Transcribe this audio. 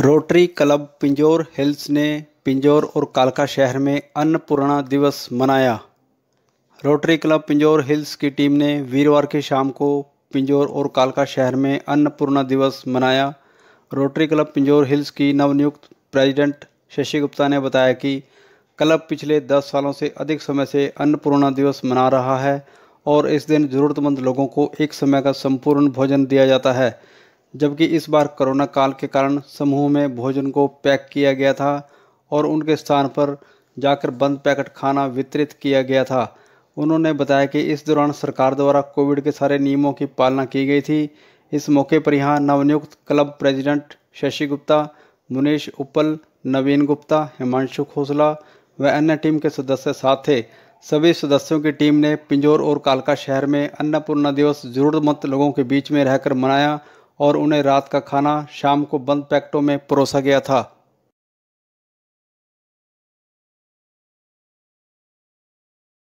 rotary Club Pinjore hills ने पिंजौर और कालका शहर में अन्नपूर्णा दिवस मनाया रोटरी क्लब पिंजौर हिल्स की टीम ने वीरवार की शाम को पिंजौर और कालका शहर में अन्नपूर्णा दिवस मनाया रोटरी क्लब पिंजौर हिल्स की नवनियुक्त प्रेसिडेंट शशि गुप्ता ने बताया कि क्लब पिछले 10 सालों से अधिक समय से अन्नपूर्णा दिवस मना रहा है और इस दिन ज़रूरतमंद लोगों को एक समय का संपूर्ण भोजन दिया जाता है जबकि इस बार कोरोना काल के कारण समूह में भोजन को पैक किया गया था और उनके स्थान पर जाकर बंद पैकेट खाना वितरित किया गया था उन्होंने बताया कि इस दौरान सरकार द्वारा कोविड के सारे नियमों की पालना की गई थी इस मौके पर यहाँ नवनियुक्त क्लब प्रेसिडेंट शशि गुप्ता मुनेश उपल नवीन गुप्ता हिमांशु खोसला व अन्य टीम के सदस्य साथ थे सभी सदस्यों की टीम ने पिंजौर और कालका शहर में अन्नपूर्णा दिवस जरूरतमंद लोगों के बीच में रहकर मनाया और उन्हें रात का खाना शाम को बंद पैकेटों में परोसा गया था